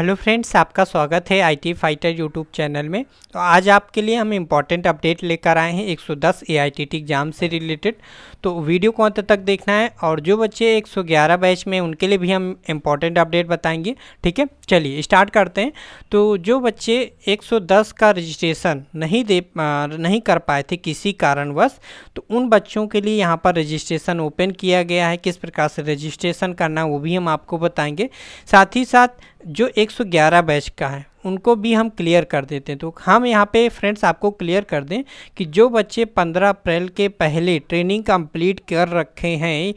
hello friends आपका स्वागत है आईटी फाइटर यूट्यूब चैनल में तो आज आपके लिए हम इम्पॉर्टेंट अपडेट लेकर आए हैं 110 सौ एग्ज़ाम से रिलेटेड तो वीडियो को अंत तक देखना है और जो बच्चे 111 बैच में उनके लिए भी हम इम्पॉर्टेंट अपडेट बताएंगे ठीक है चलिए स्टार्ट करते हैं तो जो बच्चे 110 का रजिस्ट्रेशन नहीं दे नहीं कर पाए थे किसी कारणवश तो उन बच्चों के लिए यहाँ पर रजिस्ट्रेशन ओपन किया गया है किस प्रकार से रजिस्ट्रेशन करना वो भी हम आपको बताएँगे साथ ही साथ जो 111 बैच का है उनको भी हम क्लियर कर देते हैं तो हम यहाँ पे फ्रेंड्स आपको क्लियर कर दें कि जो बच्चे 15 अप्रैल के पहले ट्रेनिंग कंप्लीट कर रखे हैं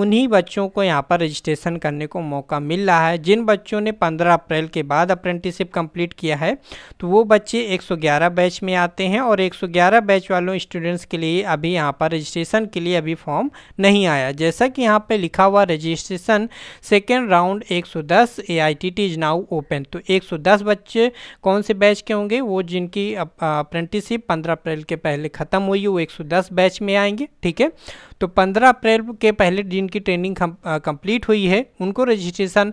उन्हीं बच्चों को यहाँ पर रजिस्ट्रेशन करने को मौका मिल रहा है जिन बच्चों ने 15 अप्रैल के बाद अप्रेंटिसिप कंप्लीट किया है तो वो बच्चे 111 बैच में आते हैं और 111 बैच वालों स्टूडेंट्स के लिए अभी यहाँ पर रजिस्ट्रेशन के लिए अभी फॉर्म नहीं आया जैसा कि यहाँ पर लिखा हुआ रजिस्ट्रेशन सेकेंड राउंड एक सौ दस A I T T is now open तो एक सौ दस बच्चे कौन से बैच के होंगे वो जिनकी अप्रेंटिसिप पंद्रह अप्रैल के पहले ख़त्म हुई वो एक सौ दस बैच में आएंगे ठीक है तो पंद्रह अप्रैल के पहले जिनकी ट्रेनिंग कंप्लीट हुई है उनको रजिस्ट्रेशन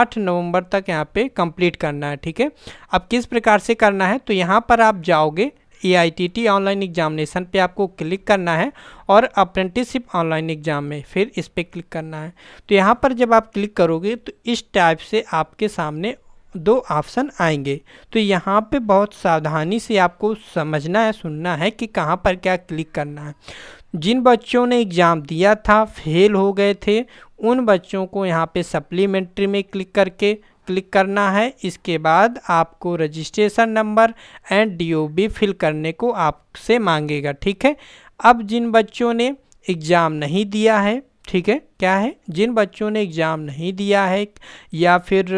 8 नवंबर तक यहाँ पे कंप्लीट करना है ठीक है अब किस प्रकार से करना है तो यहाँ पर आप जाओगे ए ऑनलाइन एग्जामिनेशन पे आपको क्लिक करना है और अप्रेंटिसशिप ऑनलाइन एग्ज़ाम में फिर इस पर क्लिक करना है तो यहाँ पर जब आप क्लिक करोगे तो इस टाइप से आपके सामने दो ऑप्शन आएंगे तो यहाँ पे बहुत सावधानी से आपको समझना है सुनना है कि कहाँ पर क्या क्लिक करना है जिन बच्चों ने एग्ज़ाम दिया था फेल हो गए थे उन बच्चों को यहाँ पे सप्लीमेंट्री में क्लिक करके क्लिक करना है इसके बाद आपको registration number and DOB fill करने को आपसे मांगेगा ठीक है अब जिन बच्चों ने एग्ज़ाम नहीं दिया है ठीक है क्या है जिन बच्चों ने एग्ज़ाम नहीं दिया है या फिर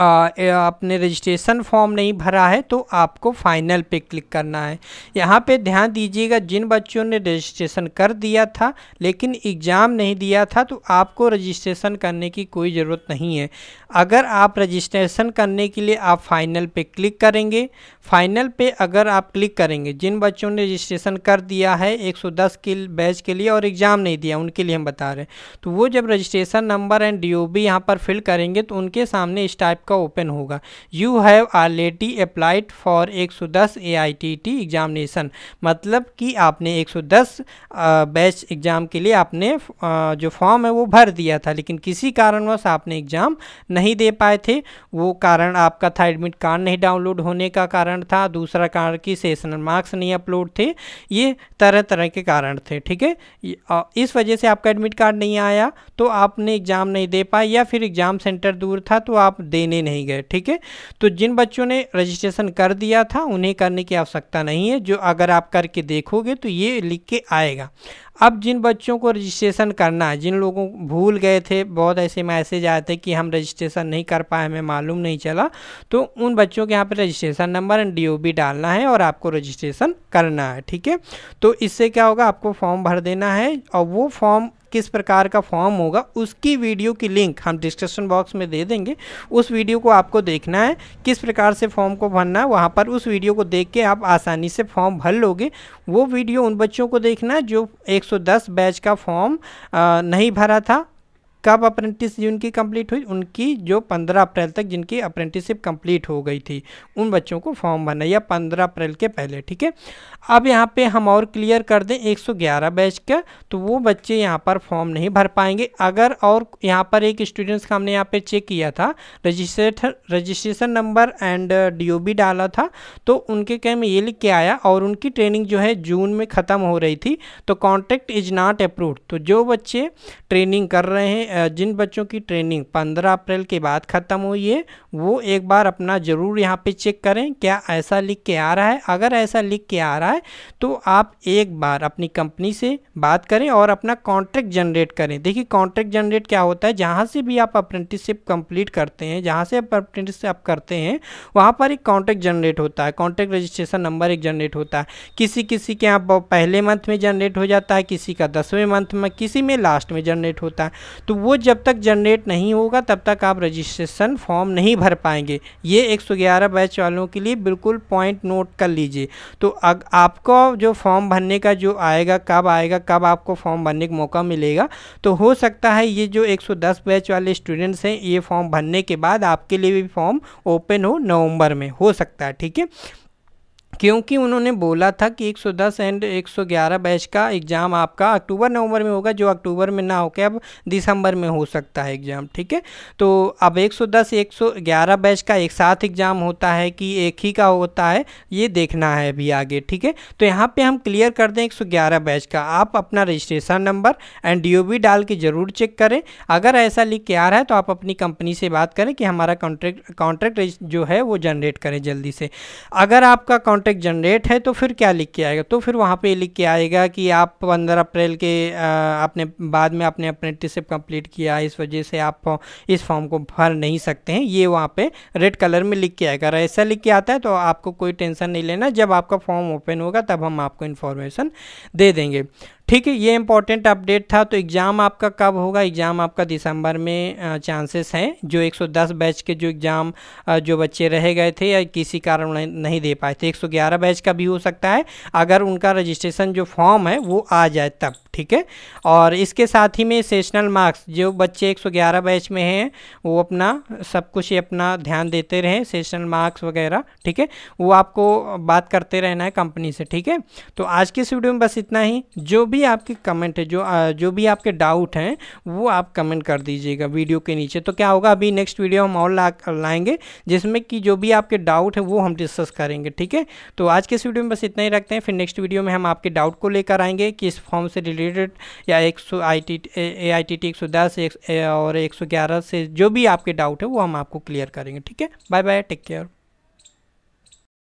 आपने रजिस्ट्रेशन फॉर्म नहीं भरा है तो आपको फाइनल पे क्लिक करना है यहाँ पे ध्यान दीजिएगा जिन बच्चों ने रजिस्ट्रेशन कर दिया था लेकिन एग्ज़ाम नहीं दिया था तो आपको रजिस्ट्रेशन करने की कोई ज़रूरत नहीं है अगर आप रजिस्ट्रेशन करने के लिए आप फाइनल पे क्लिक करेंगे फाइनल पे अगर आप क्लिक करेंगे जिन बच्चों ने रजिस्ट्रेशन कर दिया है एक के बैच के लिए और एग्ज़ाम नहीं दिया उनके लिए हम बता रहे हैं तो वो जब registration number and D O B यहाँ पर फिल करेंगे तो उनके सामने इस टाइप आपका ओपन होगा you have already applied for 110 सौ दस A I T T examination मतलब कि आपने 110 बैच एग्ज़ाम के लिए आपने जो फॉर्म है वो भर दिया था लेकिन किसी कारणवश आपने एग्ज़ाम नहीं दे पाए थे वो कारण आपका था एडमिट कार्ड नहीं डाउनलोड होने का कारण था दूसरा कारण कि सेशनल मार्क्स नहीं अपलोड थे ये तरह तरह के कारण थे ठीक है इस वजह से आपका एडमिट कार्ड नहीं आया तो आपने एग्ज़ाम नहीं दे पाए या फिर एग्ज़ाम सेंटर दूर था तो आप देने नहीं गए ठीक है तो जिन बच्चों ने रजिस्ट्रेशन कर दिया था उन्हें करने की आवश्यकता नहीं है जो अगर आप करके देखोगे तो ये लिख के आएगा अब जिन बच्चों को रजिस्ट्रेशन करना है जिन लोगों को भूल गए थे बहुत ऐसे मैसेज आए थे कि हम रजिस्ट्रेशन नहीं कर पाए हमें मालूम नहीं चला तो उन बच्चों के यहाँ पर रजिस्ट्रेशन नंबर एंड डी डालना है और आपको रजिस्ट्रेशन करना है ठीक है तो इससे क्या होगा आपको फॉर्म भर देना है और वो फॉर्म किस प्रकार का फॉर्म होगा उसकी वीडियो की लिंक हम डिस्क्रिप्शन बॉक्स में दे देंगे उस वीडियो को आपको देखना है किस प्रकार से फॉर्म को भरना है वहाँ पर उस वीडियो को देख के आप आसानी से फॉर्म भर लोगे वो वीडियो उन बच्चों को देखना है जो 110 बैच का फॉर्म नहीं भरा था कब अप्रेंटिस जिनकी कंप्लीट हुई उनकी जो 15 अप्रैल तक जिनकी अप्रेंटिसशिप कंप्लीट हो गई थी उन बच्चों को फॉर्म भरना या 15 अप्रैल के पहले ठीक है अब यहाँ पे हम और क्लियर कर दें 111 बैच का तो वो बच्चे यहाँ पर फॉर्म नहीं भर पाएंगे अगर और यहाँ पर एक स्टूडेंट्स का हमने यहाँ पे चेक किया था registrator registration number and D डाला था तो उनके कह में ये लिख के आया और उनकी ट्रेनिंग जो है जून में ख़त्म हो रही थी तो कॉन्ट्रैक्ट इज नॉट अप्रूव्ड तो जो बच्चे ट्रेनिंग कर रहे हैं जिन बच्चों की ट्रेनिंग 15 अप्रैल के बाद ख़त्म हुई है वो एक बार अपना ज़रूर यहाँ पे चेक करें क्या ऐसा लिख के आ रहा है अगर ऐसा लिख के आ रहा है तो आप एक बार अपनी कंपनी से बात करें और अपना कॉन्ट्रैक्ट जनरेट करें देखिए कॉन्ट्रैक्ट जनरेट क्या होता है जहाँ से भी आप अप्रेंटिसशिप कंप्लीट करते हैं जहाँ से आप अप्रेंटिस आप करते हैं वहाँ पर एक कॉन्ट्रैक्ट जनरेट होता है कॉन्ट्रैक्ट रजिस्ट्रेशन नंबर एक जनरेट होता है किसी किसी के यहाँ पहले मंथ में जनरेट हो जाता है किसी का दसवें मंथ में किसी में लास्ट में जनरेट होता है तो वो जब तक जनरेट नहीं होगा तब तक आप रजिस्ट्रेशन फॉर्म नहीं भर पाएंगे ये 111 बैच वालों के लिए बिल्कुल पॉइंट नोट कर लीजिए तो अग, आपको जो फॉर्म भरने का जो आएगा कब आएगा कब आपको फॉर्म भरने का मौका मिलेगा तो हो सकता है ये जो 110 बैच वाले स्टूडेंट्स हैं ये फॉर्म भरने के बाद आपके लिए भी फॉर्म ओपन हो नवम्बर में हो सकता है ठीक है क्योंकि उन्होंने बोला था कि 110 एंड 111 बैच का एग्ज़ाम आपका अक्टूबर नवंबर में होगा जो अक्टूबर में ना होकर अब दिसंबर में हो सकता है एग्ज़ाम ठीक है तो अब 110 111 बैच का एक साथ एग्ज़ाम होता है कि एक ही का होता है ये देखना है अभी आगे ठीक है तो यहाँ पर हम क्लियर कर दें एक बैच का आप अपना रजिस्ट्रेशन नंबर एंड डी डाल के ज़रूर चेक करें अगर ऐसा लिख के आ रहा है तो आप अपनी कंपनी से बात करें कि हमारा कॉन्ट्रैक्ट कॉन्ट्रैक्ट जो है वो जनरेट करें जल्दी से अगर आपका कॉन्ट्रैक्ट टॉपिक जनरेट है तो फिर क्या लिख के आएगा तो फिर वहाँ पे लिख के आएगा कि आप पंद्रह अप्रैल के आपने बाद में आपने अप्रेंटिसशिप कंप्लीट किया इस वजह से आप इस फॉर्म को भर नहीं सकते हैं ये वहाँ पे रेड कलर में लिख के आएगा अगर ऐसा लिख के आता है तो आपको कोई टेंशन नहीं लेना जब आपका फॉर्म ओपन होगा तब हम आपको इन्फॉर्मेशन दे देंगे ठीक है ये इंपॉर्टेंट अपडेट था तो एग्ज़ाम आपका कब होगा एग्ज़ाम आपका दिसंबर में चांसेस हैं जो 110 बैच के जो एग्ज़ाम जो बच्चे रह गए थे या किसी कारण नहीं दे पाए थे 111 बैच का भी हो सकता है अगर उनका रजिस्ट्रेशन जो फॉर्म है वो आ जाए तब ठीक है और इसके साथ ही में सेशनल मार्क्स जो बच्चे 111 बैच में हैं वो अपना सब कुछ ही अपना ध्यान देते रहें सेशनल मार्क्स वगैरह ठीक है वो आपको बात करते रहना है कंपनी से ठीक है तो आज के इस वीडियो में बस इतना ही जो भी आपके कमेंट है जो जो भी आपके डाउट हैं वो आप कमेंट कर दीजिएगा वीडियो के नीचे तो क्या होगा अभी नेक्स्ट वीडियो हम और ला लाएंगे जिसमें कि जो भी आपके डाउट है वो हम डिस्कस करेंगे ठीक है तो आज के इस वीडियो में बस इतना ही रखते हैं फिर नेक्स्ट वीडियो में हम आपके डाउट को लेकर आएंगे कि इस फॉर्म से रिलेटेड रिलेटेड या एक सौ I T A I T T एक सौ दस और एक सौ ग्यारह से जो भी आपके डाउट है वो हम आपको क्लियर करेंगे ठीक है बाय बाय टेक केयर